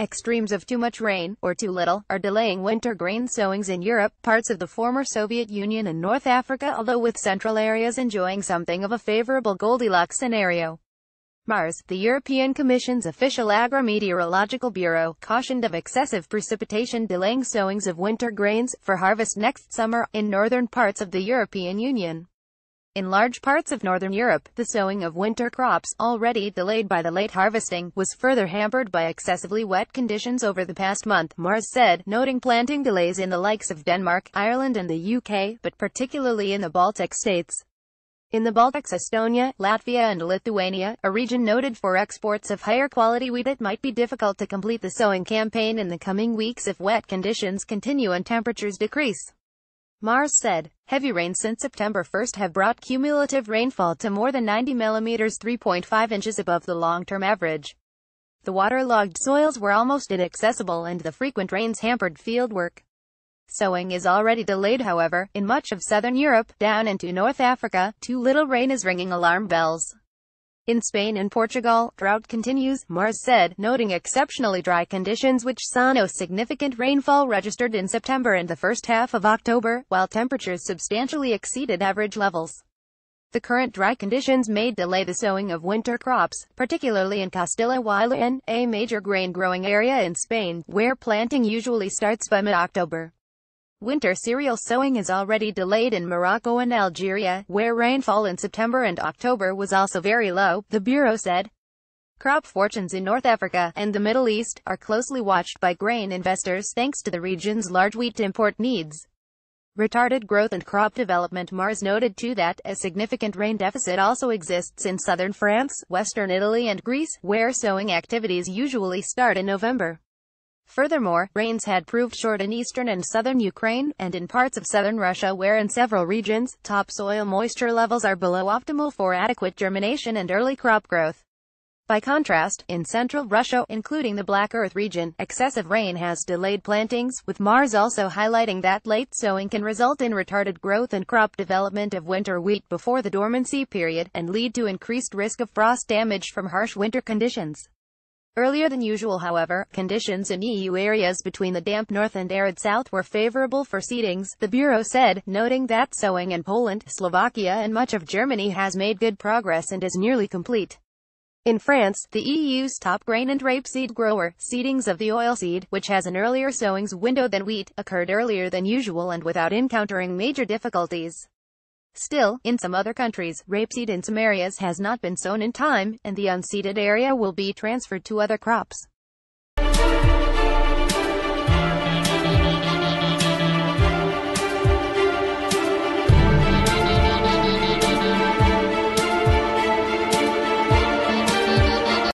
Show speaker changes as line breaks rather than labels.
Extremes of too much rain, or too little, are delaying winter grain sowings in Europe, parts of the former Soviet Union and North Africa although with central areas enjoying something of a favorable Goldilocks scenario. Mars, the European Commission's official agrometeorological bureau, cautioned of excessive precipitation delaying sowings of winter grains, for harvest next summer, in northern parts of the European Union. In large parts of northern Europe, the sowing of winter crops, already delayed by the late harvesting, was further hampered by excessively wet conditions over the past month, Mars said, noting planting delays in the likes of Denmark, Ireland and the UK, but particularly in the Baltic states. In the Baltics Estonia, Latvia and Lithuania, a region noted for exports of higher quality wheat it might be difficult to complete the sowing campaign in the coming weeks if wet conditions continue and temperatures decrease. Mars said, heavy rains since September 1 have brought cumulative rainfall to more than 90 mm 3.5 inches above the long-term average. The waterlogged soils were almost inaccessible and the frequent rains hampered fieldwork. Sowing is already delayed however, in much of southern Europe, down into North Africa, too little rain is ringing alarm bells. In Spain and Portugal, drought continues, Mars said, noting exceptionally dry conditions which saw no significant rainfall registered in September and the first half of October, while temperatures substantially exceeded average levels. The current dry conditions may delay the sowing of winter crops, particularly in Castilla y León, a major grain-growing area in Spain, where planting usually starts by mid-October. Winter cereal sowing is already delayed in Morocco and Algeria, where rainfall in September and October was also very low, the Bureau said. Crop fortunes in North Africa and the Middle East are closely watched by grain investors thanks to the region's large wheat import needs. Retarded growth and crop development Mars noted too that a significant rain deficit also exists in southern France, western Italy and Greece, where sowing activities usually start in November. Furthermore, rains had proved short in eastern and southern Ukraine, and in parts of southern Russia where in several regions, topsoil moisture levels are below optimal for adequate germination and early crop growth. By contrast, in central Russia, including the Black Earth region, excessive rain has delayed plantings, with Mars also highlighting that late sowing can result in retarded growth and crop development of winter wheat before the dormancy period, and lead to increased risk of frost damage from harsh winter conditions. Earlier than usual however, conditions in EU areas between the damp north and arid south were favorable for seedings, the Bureau said, noting that sowing in Poland, Slovakia and much of Germany has made good progress and is nearly complete. In France, the EU's top grain and rapeseed grower, seedings of the oilseed, which has an earlier sowings window than wheat, occurred earlier than usual and without encountering major difficulties. Still, in some other countries, rapeseed in some areas has not been sown in time, and the unseeded area will be transferred to other crops.